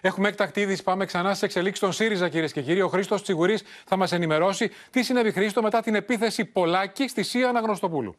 Έχουμε έκτακτη είδηση. Πάμε ξανά στις εξελίξεις των ΣΥΡΙΖΑ, κυρίες και κύριοι. Ο Χρήστος Τσιγουρής θα μας ενημερώσει τι συνέβη Χρήστο μετά την επίθεση Πολάκη στη ΣΥΑ Αναγνωστοπούλου.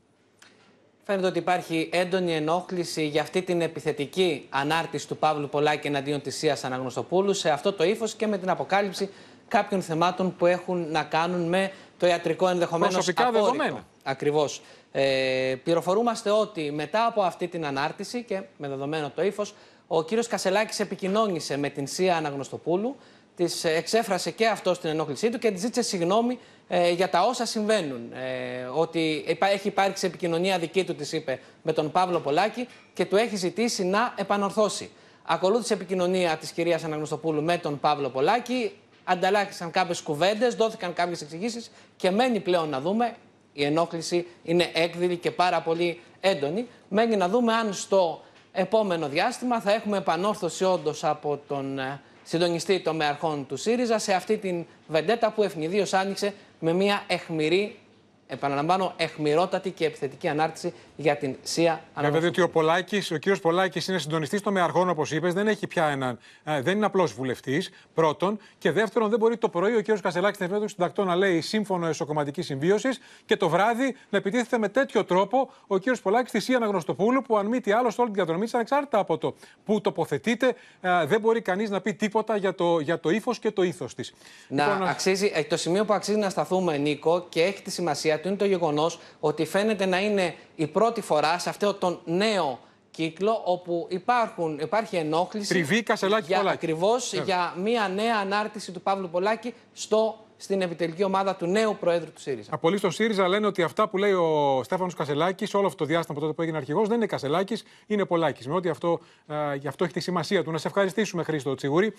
Φαίνεται ότι υπάρχει έντονη ενόχληση για αυτή την επιθετική ανάρτηση του Παύλου Πολάκη εναντίον της Σίας Αναγνωστοπούλου σε αυτό το ύφος και με την αποκάλυψη κάποιων θεμάτων που έχουν να κάνουν με το ιατρικό ενδεχομένως. Προσωπικά δεδομένα. Ακριβώς. Ε, πληροφορούμαστε ότι μετά από αυτή την ανάρτηση και με δεδομένο το ύφος, ο κύριος Κασελάκης επικοινώνησε με την Σία Αναγνωστοπούλου, της εξέφρασε και αυτό την ενόχλησή του και της ζήτησε συγγνώμη ε, για τα όσα συμβαίνουν. Ε, ότι έχει υπάρξει επικοινωνία δική του, της είπε, με τον Παύλο Πολάκη και του έχει ζητήσει να επανορθώσει. Ακολούθησε επικοινωνία της κυρίας Αναγνωστοπούλου με τον Παύλο Πολάκη. Ανταλλάχθησαν κάποιες κουβέντες, δόθηκαν κάποιες εξηγήσεις και μένει πλέον να δούμε η ενόχληση είναι έκδηλη και πάρα πολύ έντονη. Μένει να δούμε αν στο επόμενο διάστημα θα έχουμε επανόρθωση όντως από τον ε, συντονιστή των μεαρχών του ΣΥΡΙΖΑ σε αυτή την βεντέτα που ευνηδίω άνοιξε με μια εχμηρή επαναλαμβάνω, εχμηρότατη και επιθετική ανάρτηση για την ΣΥΑ Βέβαια, ότι ο, Πολάκης, ο κύριος Πολάκης είναι συντονιστής των μεαργών, όπως είπες, δεν έχει πια έναν, ε, δεν είναι απλός βουλευτής, πρώτον, και δεύτερον, δεν μπορεί το πρωί ο κύριος Κασελάκης στην εφημερίδα του συντακτών να λέει σύμφωνο εσωκομματικής συμβίωσης και το βράδυ να επιτίθεται με τέτοιο τρόπο ο κύριος Πολάκης τη ΣΥΑ Αναγνωστοπούλου, που αν μη τι άλλο, σε όλη την διαδρομή τη, ανεξάρτητα από το που τοποθετείται, ε, δεν μπορεί κανείς να πει τίποτα για το, για το ύφος και το ήθος της. Να, λοιπόν, ε, αξίζει, το σημείο που αξίζει να σταθούμε, Νίκο, και έχει τη σημασία του είναι το γεγονός ότι φαίνεται να είναι η πρώτη φορά σε αυτό τον νέο κύκλο όπου υπάρχουν, υπάρχει ενόχληση. Τριβή, Κασελάκη, Ακριβώ για μια νέα ανάρτηση του Παύλου Πολάκη στο στην επιτελική ομάδα του νέου Προέδρου του ΣΥΡΙΖΑ. Απολύτω στον ΣΥΡΙΖΑ λένε ότι αυτά που λέει ο Στέφανος Κασελάκης, όλο αυτό το διάστημα από τότε που έγινε αρχηγός, δεν είναι Κασελάκης, είναι Πολάκης. Με ότι αυτό, ε, γι' αυτό έχει τη σημασία του. Να σε ευχαριστήσουμε, Χρήστο Τσιγουρή.